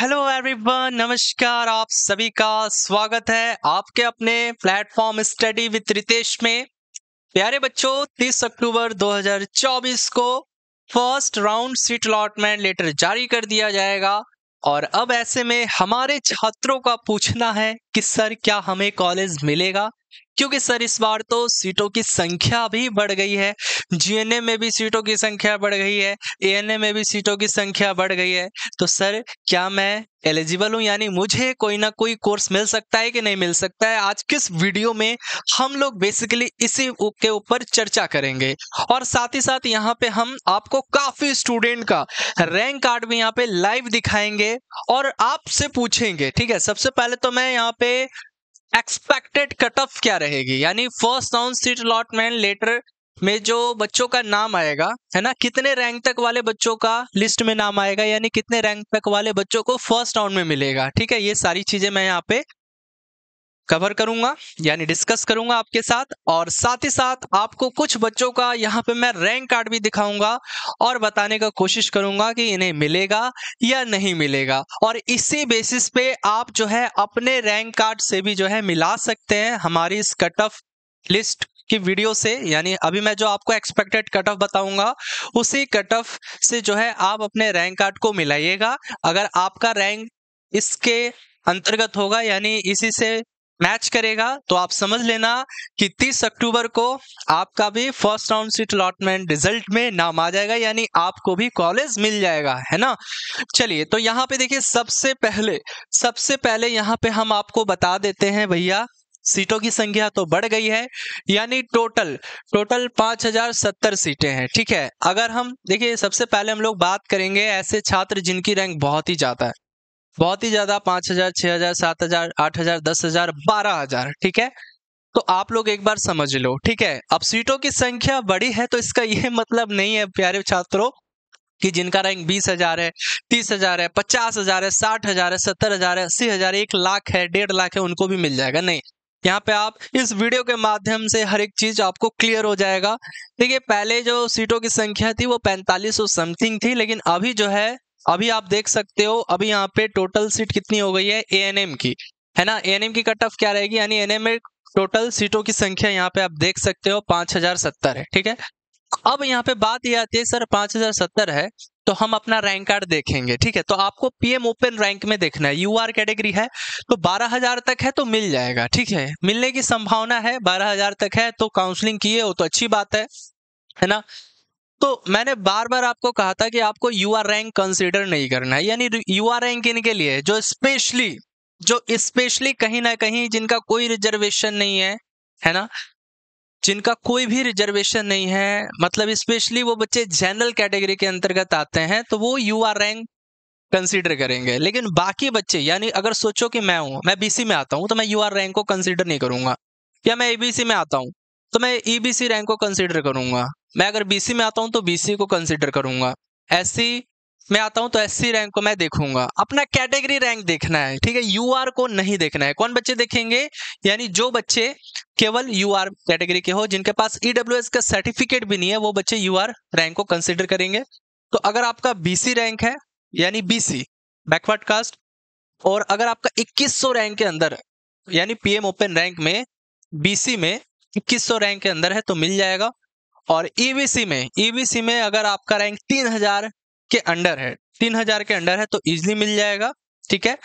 hello everyone नमस्कार आप सभी का स्वागत है आपके अपने प्लेटफॉर्म स्टडी विद रितेश में प्यारे बच्चों 30 अक्टूबर 2024 को first round seat allotment letter जारी कर दिया जाएगा और अब ऐसे में हमारे छात्रों का पूछना है कि सर क्या हमें कॉलेज मिलेगा क्योंकि सर इस बार तो सीटों की संख्या भी बढ़ गई है जीएनए में भी सीटों की संख्या बढ़ गई है एएनए में भी सीटों की संख्या बढ़ गई है तो सर क्या मैं एलिजिबल हूँ यानी मुझे कोई ना कोई कोर्स मिल सकता है कि नहीं मिल सकता है आज किस वीडियो में हम लोग बेसिकली इसी के ऊपर चर्चा करेंगे और साथ ही साथ यहाँ पे हम आपको काफी स्टूडेंट का रैंक कार्ड भी यहाँ पे लाइव दिखाएंगे और आपसे पूछेंगे ठीक है सबसे पहले तो मैं यहाँ पे एक्सपेक्टेड कट ऑफ क्या रहेगी यानी first round seat allotment letter में जो बच्चों का नाम आएगा है ना कितने रैंक तक वाले बच्चों का लिस्ट में नाम आएगा यानी कितने रैंक तक वाले बच्चों को फर्स्ट राउंड में मिलेगा ठीक है ये सारी चीजें मैं यहाँ पे कवर करूंगा यानी डिस्कस करूंगा आपके साथ और साथ ही साथ आपको कुछ बच्चों का यहाँ पे मैं रैंक कार्ड भी दिखाऊंगा और बताने का कोशिश करूंगा कि इन्हें मिलेगा या नहीं मिलेगा और इसी बेसिस पे आप जो है अपने रैंक कार्ड से भी जो है मिला सकते हैं हमारी इस कट ऑफ लिस्ट की वीडियो से यानी अभी मैं जो आपको एक्सपेक्टेड कट ऑफ बताऊंगा उसी कट ऑफ से जो है आप अपने रैंक कार्ड को मिलाइएगा अगर आपका रैंक इसके अंतर्गत होगा यानी इसी से मैच करेगा तो आप समझ लेना कि 30 अक्टूबर को आपका भी first round seat allotment result में नाम आ जाएगा यानी आपको भी कॉलेज मिल जाएगा है ना चलिए तो यहाँ पे देखिए सबसे पहले सबसे पहले यहाँ पे हम आपको बता देते हैं भैया सीटों की संख्या तो बढ़ गई है यानी टोटल टोटल पांच हजार सत्तर सीटें हैं ठीक है अगर हम देखिए सबसे पहले हम लोग बात करेंगे ऐसे छात्र जिनकी रैंक बहुत ही ज़्यादा है बहुत ही ज्यादा पांच हजार छह हजार सात हजार आठ हजार दस हजार बारह हजार ठीक है तो आप लोग एक बार समझ लो ठीक है अब सीटों की संख्या बड़ी है तो इसका यह मतलब नहीं है प्यारे छात्रों कि जिनका रैंक बीस हजार है तीस हजार है पचास हजार है साठ हजार है सत्तर हजार है अस्सी हजार एक लाख है डेढ़ लाख है उनको भी मिल जाएगा नहीं यहाँ पे आप इस वीडियो के माध्यम से हर एक चीज आपको क्लियर हो जाएगा देखिए पहले जो सीटों की संख्या थी वो पैंतालीस सौ समथिंग थी लेकिन अभी जो है अभी आप देख सकते हो अभी यहाँ पे टोटल सीट कितनी हो गई है ए एन एम की है ना ए एन एम की कट ऑफ क्या रहेगी यानी एन एम में टोटल सीटों की संख्या यहाँ पे आप देख सकते हो पांच हजार सत्तर है ठीक है अब यहाँ पे बात यह आती है सर पांच हजार सत्तर है तो हम अपना रैंक कार्ड देखेंगे ठीक है तो आपको पीएम ओपन रैंक में देखना है यू आर कैटेगरी है तो बारह हजार तक है तो मिल जाएगा ठीक है मिलने की संभावना है बारह हजार तक है तो काउंसलिंग किए हो तो अच्छी बात है है ना तो मैंने बार बार आपको कहा था कि आपको यू आर रैंक कंसिडर नहीं करना है यानी यू आर रैंक इनके लिए जो स्पेशली जो स्पेशली कहीं ना कहीं जिनका कोई रिजर्वेशन नहीं है है ना जिनका कोई भी रिजर्वेशन नहीं है मतलब स्पेशली वो बच्चे जनरल कैटेगरी के अंतर्गत आते हैं तो वो यू आर रैंक कंसिडर करेंगे लेकिन बाकी बच्चे यानी अगर सोचो कि मैं हूँ मैं बीसी में आता हूँ तो मैं यू आर रैंक को कंसिडर नहीं करूंगा या मैं ए में आता हूँ तो मैं ईबीसी e रैंक को कंसिडर करूंगा मैं अगर बीसी में आता हूँ तो बीसी को कंसिडर करूंगा सी मैं आता हूँ तो एस रैंक को मैं देखूंगा अपना कैटेगरी रैंक देखना है ठीक है यू को नहीं देखना है कौन बच्चे देखेंगे यानी जो बच्चे केवल यू कैटेगरी के हो जिनके पास ईडब्ल्यू e का सर्टिफिकेट भी नहीं है वो बच्चे यू रैंक को कंसिडर करेंगे तो अगर आपका बीसी रैंक है यानी बीसी बैकवर्ड कास्ट और अगर आपका 2100 रैंक के अंदर यानी पीएम ओपन रैंक में बीसी में इक्कीस रैंक के अंदर है तो मिल जाएगा और ईवीसी e में ईवीसी e में अगर आपका रैंक 3000 के अंडर है 3000 के अंडर है तो इजीली मिल जाएगा ठीक है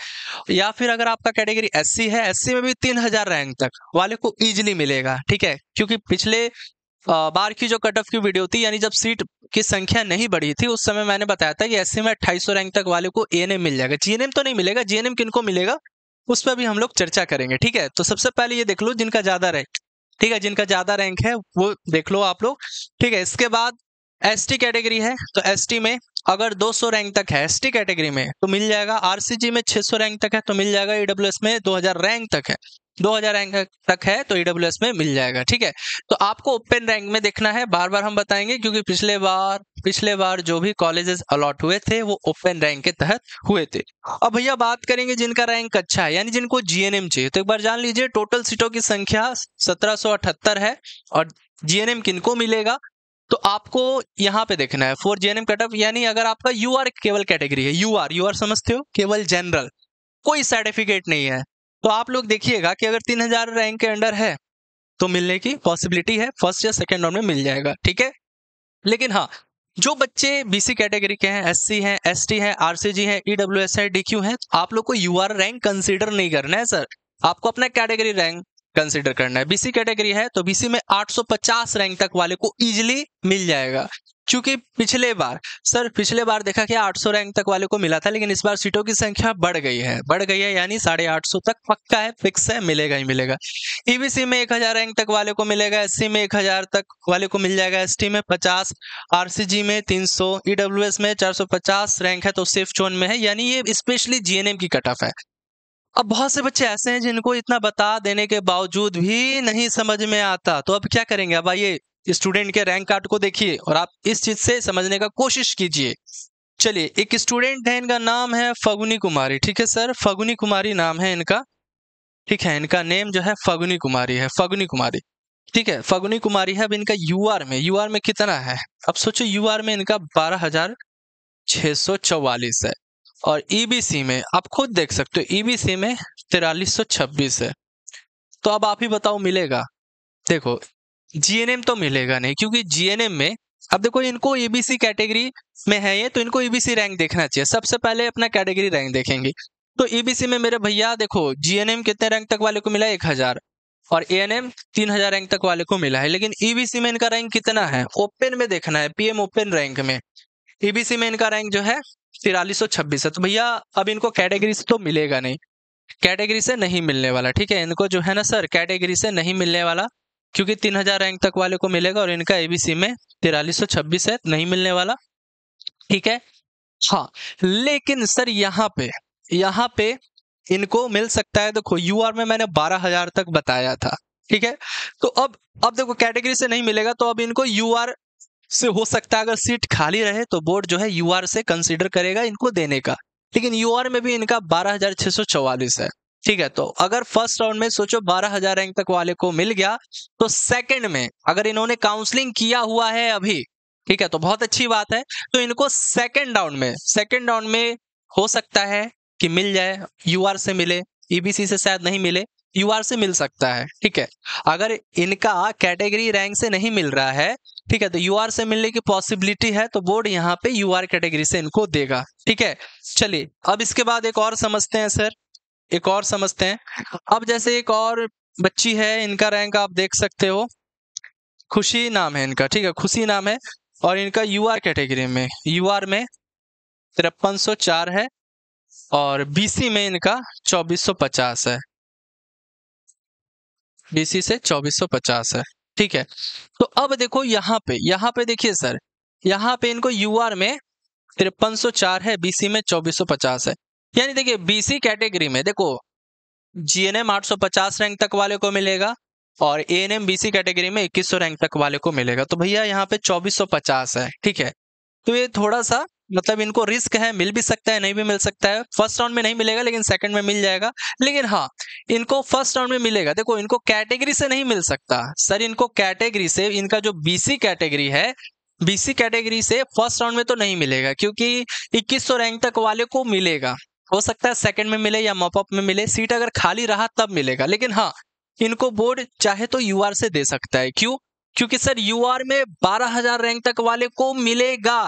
या फिर अगर आपका कैटेगरी एससी है एससी में भी 3000 रैंक तक वाले को इजीली मिलेगा ठीक है क्योंकि पिछले बार की जो कट ऑफ की वीडियो थी यानी जब सीट की संख्या नहीं बढ़ी थी उस समय मैंने बताया था कि सी में सौ रैंक तक वाले को ए मिल जाएगा जीएनएम तो नहीं मिलेगा जीएनएम किनको मिलेगा उस पर भी हम लोग चर्चा करेंगे ठीक है तो सबसे पहले ये देख लो जिनका ज्यादा रैंक ठीक है जिनका ज्यादा रैंक है वो देख लो आप लोग ठीक है इसके बाद एसटी कैटेगरी है तो एसटी में अगर 200 रैंक तक है एसटी कैटेगरी में तो मिल जाएगा आरसीजी में 600 रैंक तक है तो मिल जाएगा ईडब्ल्यूएस में 2000 रैंक तक है दो हजार रैंक तक है तो ईडब्ल्यू में मिल जाएगा ठीक है तो आपको ओपन रैंक में देखना है बार बार हम बताएंगे क्योंकि पिछले बार पिछले बार जो भी कॉलेजेस अलॉट हुए थे वो ओपन रैंक के तहत हुए थे अब भैया बात करेंगे जिनका रैंक अच्छा है यानी जिनको जीएनएम चाहिए तो एक बार जान लीजिए टोटल सीटों की संख्या सत्रह है और जीएनएम किनको मिलेगा तो आपको यहाँ पे देखना है फोर जीएनएम कटअप यानी अगर आपका यू केवल कैटेगरी है यू आर समझते हो केवल जनरल कोई सर्टिफिकेट नहीं है तो आप लोग देखिएगा कि अगर तीन हजार रैंक के अंडर है तो मिलने की पॉसिबिलिटी है फर्स्ट या सेकेंड राउंड में मिल जाएगा ठीक है लेकिन हाँ जो बच्चे बीसी कैटेगरी के हैं एससी हैं एसटी हैं आरसीजी हैं ईडब्ल्यूएस e हैं डीक्यू हैं आप लोग को यूआर रैंक कंसीडर नहीं करना है सर आपको अपना कैटेगरी रैंक कंसीडर करना है बीसी कैटेगरी है तो बीसी में 850 रैंक तक वाले को इजीली मिल जाएगा चूंकि पिछले बार सर पिछले बार देखा कि 800 रैंक तक वाले को मिला था लेकिन इस बार सीटों की संख्या बढ़ गई है बढ़ गई है यानी साढ़े आठ सौ तक पक्का है फिक्स है मिलेगा ही मिलेगा ईबीसी e में एक हजार रैंक तक वाले को मिलेगा एससी में एक हजार तक वाले को मिल जाएगा एसटी में पचास आरसीजी में तीन सौ e में चार सौ पचास रैंक है तो सेफ जोन में है यानी ये स्पेशली जीएनएम की कट ऑफ है अब बहुत से बच्चे ऐसे हैं जिनको इतना बता देने के बावजूद भी नहीं समझ में आता तो अब क्या करेंगे अब आइए स्टूडेंट के रैंक कार्ड को देखिए और आप इस चीज से समझने का कोशिश कीजिए चलिए एक स्टूडेंट है इनका नाम है फगुनी कुमारी ठीक है सर फगुनी कुमारी नाम है इनका ठीक है इनका नेम जो है फगुनी कुमारी है फगुनी कुमारी ठीक है फगुनी कुमारी है अब इनका यू आर में यू आर में कितना है अब सोचो यू आर में इनका बारह हजार सौ चौवालीस है और ईबीसी e में आप खुद देख सकते हो ईबीसी e में तिरालीस सौ छब्बीस है तो अब आप ही बताओ मिलेगा देखो जीएनएम तो मिलेगा नहीं क्योंकि जीएनएम में अब देखो इनको एबीसी कैटेगरी में है ये तो इनको एबीसी रैंक देखना चाहिए सबसे पहले अपना कैटेगरी रैंक देखेंगे तो एबीसी में मेरे भैया देखो जीएनएम कितने रैंक तक वाले को मिला एक हजार और ए एन एम तीन हजार रैंक तक वाले को मिला है लेकिन ईबीसी में इनका रैंक कितना है ओपन में देखना है पीएम ओपन रैंक में ईबीसी में इनका रैंक जो है तिरालीस सौ छब्बीस है तो भैया अब इनको कैटेगरी से तो मिलेगा नहीं कैटेगरी से नहीं मिलने वाला ठीक है इनको जो है ना सर कैटेगरी से नहीं मिलने वाला क्योंकि 3000 रैंक तक वाले को मिलेगा और इनका एबीसी में तिरालीस है नहीं मिलने वाला ठीक है हाँ लेकिन सर यहाँ पे यहाँ पे इनको मिल सकता है देखो यू आर में मैंने बारह हजार तक बताया था ठीक है तो अब अब देखो कैटेगरी से नहीं मिलेगा तो अब इनको यू आर से हो सकता है अगर सीट खाली रहे तो बोर्ड जो है यू आर से कंसिडर करेगा इनको देने का लेकिन यू आर में भी इनका बारह है ठीक है तो अगर फर्स्ट राउंड में सोचो 12000 रैंक तक वाले को मिल गया तो सेकंड में अगर इन्होंने काउंसलिंग किया हुआ है अभी ठीक है तो बहुत अच्छी बात है तो इनको सेकंड राउंड में सेकंड राउंड में हो सकता है कि मिल जाए यूआर से मिले ईबीसी e से शायद नहीं मिले यूआर से मिल सकता है ठीक है अगर इनका कैटेगरी रैंक से नहीं मिल रहा है ठीक है तो यूआर से मिलने की पॉसिबिलिटी है तो बोर्ड यहाँ पे यूआर कैटेगरी से इनको देगा ठीक है चलिए अब इसके बाद एक और समझते हैं सर एक और समझते हैं अब जैसे एक और बच्ची है इनका रैंक आप देख सकते हो खुशी नाम है इनका ठीक है खुशी नाम है और इनका यू आर कैटेगरी में यू आर में तिरपन सौ चार है और बीसी में इनका चौबीस सौ पचास है बीसी से चौबीस सौ पचास है ठीक है तो अब देखो यहाँ पे यहाँ पे देखिए सर यहाँ पे इनको यू आर में तिरपन सौ चार है बीसी में चौबीस सौ पचास है यानी देखिए बीसी कैटेगरी में देखो जीएनएम 850 रैंक तक वाले को मिलेगा और ए एन एम कैटेगरी में 2100 रैंक तक वाले को मिलेगा तो भैया यहाँ पे 2450 है ठीक है तो ये थोड़ा सा मतलब इनको रिस्क है मिल भी सकता है नहीं भी मिल सकता है फर्स्ट राउंड में नहीं मिलेगा लेकिन सेकंड में मिल जाएगा लेकिन हाँ इनको फर्स्ट राउंड में मिलेगा देखो इनको कैटेगरी से नहीं मिल सकता सर इनको कैटेगरी से इनका जो बीसी कैटेगरी है बीसी कैटेगरी से फर्स्ट राउंड में तो नहीं मिलेगा क्योंकि 2100 रैंक तक वाले को मिलेगा हो सकता है सेकंड में मिले या मॉपअप में मिले सीट अगर खाली रहा तब मिलेगा लेकिन हाँ इनको बोर्ड चाहे तो यूआर से दे सकता है क्यों क्योंकि सर यूआर में 12000 रैंक तक वाले को मिलेगा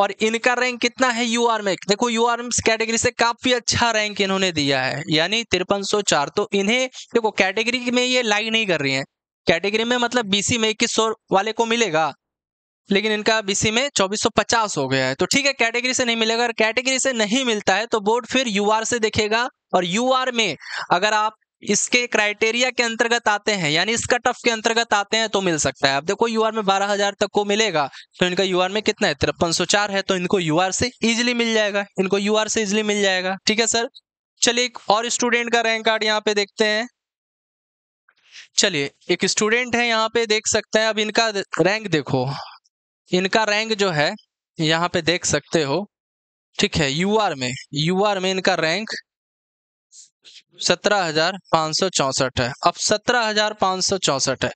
और इनका रैंक कितना है यूआर में देखो यूआर कैटेगरी से काफी अच्छा रैंक इन्होंने दिया है यानी तिरपन तो इन्हें देखो कैटेगरी में ये लाइक नहीं कर रही है कैटेगरी में मतलब बीसी में इक्कीस वाले को मिलेगा लेकिन इनका बीसी में 2450 हो गया है तो ठीक है कैटेगरी से नहीं मिलेगा अगर कैटेगरी से नहीं मिलता है तो बोर्ड फिर यू से देखेगा और यू में अगर आप इसके क्राइटेरिया के अंतर्गत आते हैं यानी इस कट ऑफ के अंतर्गत आते हैं तो मिल सकता है अब देखो यू में बारह हजार तक को मिलेगा तो इनका यू में कितना है तिरपन चार है तो इनको यू से इजिली मिल जाएगा इनको यू से इजिली मिल जाएगा ठीक है सर चलिए एक और स्टूडेंट का रैंक कार्ड यहाँ पे देखते हैं चलिए एक स्टूडेंट है यहाँ पे देख सकते हैं अब इनका रैंक देखो इनका रैंक जो है यहाँ पे देख सकते हो ठीक है आर में आर में इनका रैंक सत्रह हजार पाँच सौ चौसठ है अब सत्रह हजार पाँच सौ चौसठ है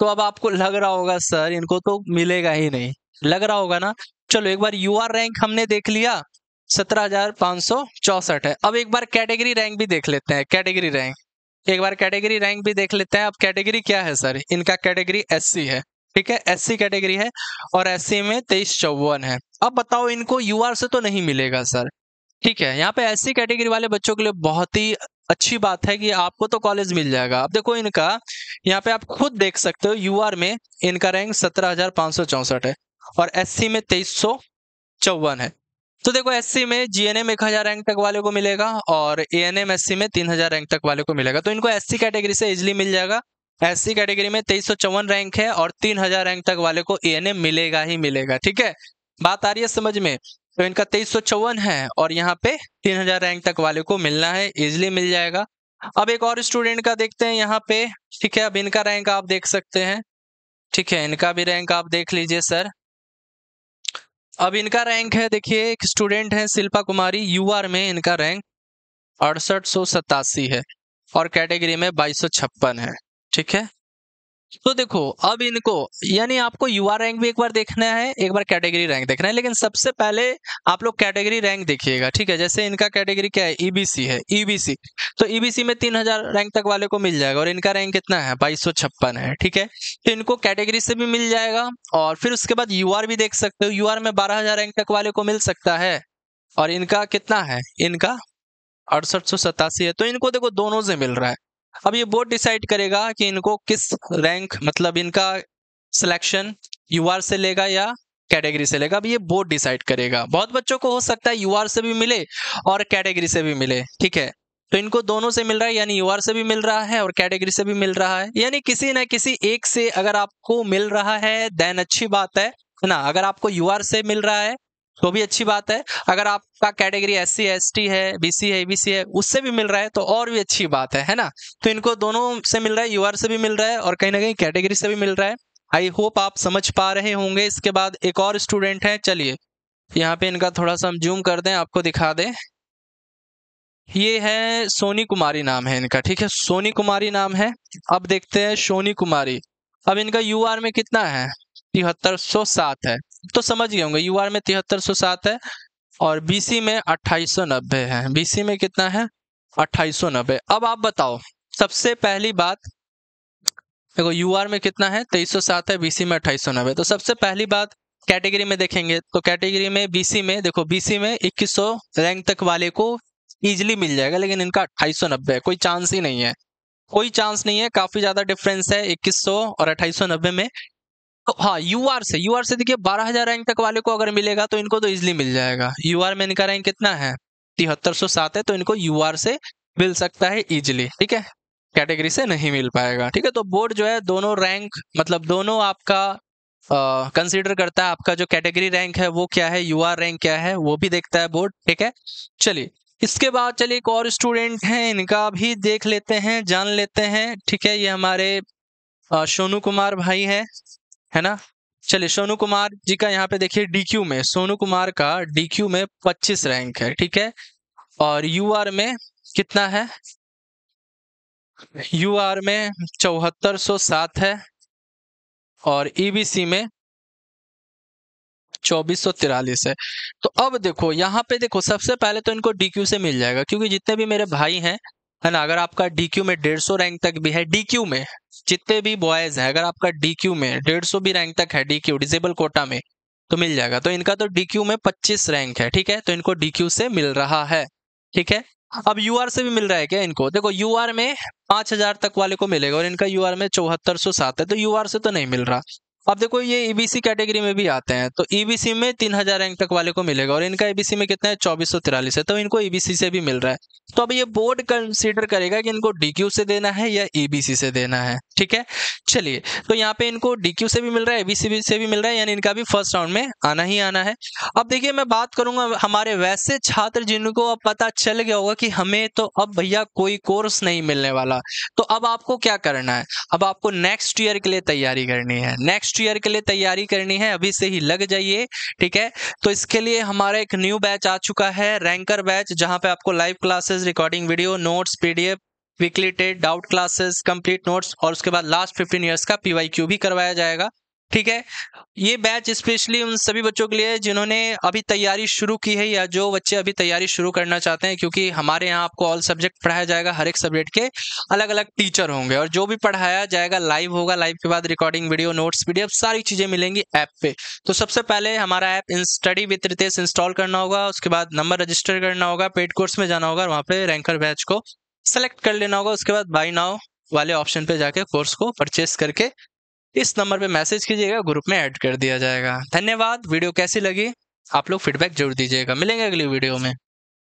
तो अब आपको लग रहा होगा सर इनको तो मिलेगा ही नहीं लग रहा होगा ना चलो एक बार यू आर रैंक हमने देख लिया सत्रह हजार पाँच सौ चौसठ है अब एक बार कैटेगरी रैंक भी देख लेते हैं कैटेगरी रैंक एक बार कैटेगरी रैंक भी देख लेते हैं अब कैटेगरी क्या है सर इनका कैटेगरी सी है ठीक है एससी कैटेगरी है और एससी में तेईस चौवन है अब बताओ इनको यूआर से तो नहीं मिलेगा सर ठीक है यहाँ पे एससी कैटेगरी वाले बच्चों के लिए बहुत ही अच्छी बात है कि आपको तो कॉलेज मिल जाएगा अब देखो इनका यहाँ पे आप खुद देख सकते हो यूआर में इनका रैंक सत्रह हजार सौ चौसठ है और एस में तेईस सौ चौवन है तो देखो एससी में जीएनएम एक हजार रैंक तक वाले को मिलेगा और एएनएम एससी में तीन हजार रैंक तक वाले को मिलेगा तो इनको एससी कैटेगरी से इजिली मिल जाएगा एससी कैटेगरी में तेईस रैंक है और 3000 रैंक तक वाले को ए मिलेगा ही मिलेगा ठीक है बात आ रही है समझ में तो इनका तेईस है और यहाँ पे 3000 रैंक तक वाले को मिलना है इजिली मिल जाएगा अब एक और स्टूडेंट का देखते हैं यहाँ पे ठीक है अब इनका रैंक आप देख सकते हैं ठीक है इनका भी रैंक आप देख लीजिए सर अब इनका रैंक है देखिए एक स्टूडेंट है शिल्पा कुमारी यूआर में इनका रैंक अड़सठ है और कैटेगरी में बाईस है ठीक है तो देखो अब इनको यानी आपको यूआर रैंक भी एक बार देखना है एक बार कैटेगरी रैंक देखना है लेकिन सबसे पहले आप लोग कैटेगरी रैंक देखिएगा ठीक है जैसे इनका कैटेगरी क्या है ईबीसी e है ईबीसी e तो ईबीसी e में तीन हजार रैंक तक वाले को मिल जाएगा और इनका रैंक कितना है बाईस सौ छप्पन है ठीक है तो इनको कैटेगरी से भी मिल जाएगा और फिर उसके बाद यू भी देख सकते हो यू में बारह रैंक तक वाले को मिल सकता है और इनका कितना है इनका अड़सठ सौ सतासी है तो इनको देखो दोनों से मिल रहा है अब ये बोर्ड डिसाइड करेगा कि इनको किस रैंक मतलब इनका सिलेक्शन यूआर से लेगा या कैटेगरी से लेगा अब ये बोर्ड डिसाइड करेगा बहुत बच्चों को हो सकता है यूआर से भी मिले और कैटेगरी से भी मिले ठीक है तो इनको दोनों से मिल रहा है यानी यूआर से भी मिल रहा है और कैटेगरी से भी मिल रहा है यानी किसी ना किसी एक से अगर आपको मिल रहा है देन अच्छी बात है ना अगर आपको यूआर से मिल रहा है तो भी अच्छी बात है अगर आपका category S C S T है बीसी है सी है उससे भी मिल रहा है तो और भी अच्छी बात है है ना तो इनको दोनों से मिल रहा है यूआर से भी मिल रहा है और कहीं ना कहीं कैटेगरी से भी मिल रहा है आई होप आप समझ पा रहे होंगे इसके बाद एक और स्टूडेंट है चलिए यहाँ पे इनका थोड़ा सा हम जूम कर दें आपको दिखा दें ये है सोनी कुमारी नाम है इनका ठीक है सोनी कुमारी नाम है अब देखते हैं सोनी कुमारी अब इनका यू में कितना है तिहत्तर सौ सात है तो समझ गए होंगे यू में तिहत्तर सौ सात है और बीसी में अट्ठाईस सौ नब्बे है बीसी में कितना है अट्ठाईस सौ नब्बे अब आप बताओ सबसे पहली बात देखो यू में कितना है तेईस सौ सात है बीसी में अट्ठाईस सौ नब्बे तो सबसे पहली बात कैटेगरी में देखेंगे तो कैटेगरी में बीसी में देखो बीसी में इक्कीस सौ रैंक तक वाले को ईजिली मिल जाएगा लेकिन इनका अट्ठाईस सौ नब्बे है कोई चांस ही नहीं है कोई चांस नहीं है काफी ज्यादा डिफरेंस है 2100 और 2890 में हाँ यू आर से यू आर से देखिए बारह हजार रैंक तक वाले को अगर मिलेगा तो इनको तो इजिली मिल जाएगा यू आर में इनका रैंक कितना है तिहत्तर सौ सात है तो इनको यू आर से मिल सकता है इजिली ठीक है कैटेगरी से नहीं मिल पाएगा ठीक है तो बोर्ड जो है दोनों रैंक मतलब दोनों आपका कंसिडर uh, करता है आपका जो कैटेगरी रैंक है वो क्या है यू आर रैंक क्या है वो भी देखता है बोर्ड ठीक है चलिए इसके बाद चलिए एक और स्टूडेंट हैं इनका भी देख लेते हैं जान लेते हैं ठीक है ये हमारे सोनू कुमार भाई हैं है ना चलिए सोनू कुमार जी का यहाँ पे देखिए डी में सोनू कुमार का डी में 25 रैंक है ठीक है और यू में कितना है यू में चौहत्तर सो सात है और ई e में चौबीस सौ तिरालीस है तो अब देखो यहाँ पे देखो सबसे पहले तो इनको डी से मिल जाएगा क्योंकि जितने भी मेरे भाई हैं है ना अगर आपका डी क्यू में डेढ़ सौ रैंक तक भी है डी क्यू में जितने भी बॉयज हैं अगर आपका डी क्यू में डेढ़ सौ भी रैंक तक है डी क्यू डिजेबल कोटा में तो मिल जाएगा तो इनका तो डी क्यू में पच्चीस रैंक है ठीक है तो इनको डी क्यू से मिल रहा है ठीक है अब यू आर से भी मिल रहा है क्या इनको देखो यू आर में पांच हजार तक वाले को मिलेगा और इनका यू आर में चौहत्तर सौ सात है तो यू आर से तो नहीं मिल रहा अब देखो ये ईबीसी e कैटेगरी में भी आते हैं तो ईबीसी e में तीन हजार रैंक तक वाले को मिलेगा और इनका ईबीसी e में कितना है चौबीस सौ तिरालीस है तो इनको ईबीसी से भी मिल रहा है तो अब ये बोर्ड कंसीडर करेगा कि इनको डीक्यू से देना है या ईबीसी से देना है ठीक है चलिए तो यहाँ पे इनको डीक्यू से भी मिल रहा है एबीसी से भी मिल रहा है यानी इनका भी फर्स्ट राउंड में आना ही आना है अब देखिए मैं बात करूंगा हमारे वैसे छात्र जिनको अब पता चल गया होगा कि हमें तो अब भैया कोई कोर्स नहीं मिलने वाला तो अब आपको क्या करना है अब आपको नेक्स्ट ईयर के लिए तैयारी करनी है नेक्स्ट नेक्स्ट ईयर के लिए तैयारी करनी है अभी से ही लग जाइए ठीक है तो इसके लिए हमारा एक न्यू बैच आ चुका है रैंकर बैच जहां पे आपको live classes recording video notes PDF weekly टेड डाउट क्लासेस कंप्लीट नोट्स और उसके बाद लास्ट 15 इयर्स का पीवाईक्यू भी करवाया जाएगा ठीक है ये बैच स्पेशली उन सभी बच्चों के लिए है जिन्होंने अभी तैयारी शुरू की है या जो बच्चे अभी तैयारी शुरू करना चाहते हैं क्योंकि हमारे यहाँ आपको ऑल सब्जेक्ट पढ़ाया जाएगा हर एक सब्जेक्ट के अलग अलग टीचर होंगे और जो भी पढ़ाया जाएगा लाइव होगा लाइव के बाद रिकॉर्डिंग वीडियो नोट्स पीडीएफ सारी चीज़ें मिलेंगी ऐप पे तो सबसे पहले हमारा app study with Ritesh install करना होगा उसके बाद नंबर रजिस्टर करना होगा पेड कोर्स में जाना होगा वहाँ पे रैंकर बैच को सेलेक्ट कर लेना होगा उसके बाद बाई नाव वाले ऑप्शन पे जाके कोर्स को परचेस करके इस नंबर पे मैसेज कीजिएगा ग्रुप में ऐड कर दिया जाएगा धन्यवाद वीडियो कैसी लगी आप लोग फीडबैक जरूर दीजिएगा मिलेंगे अगली वीडियो में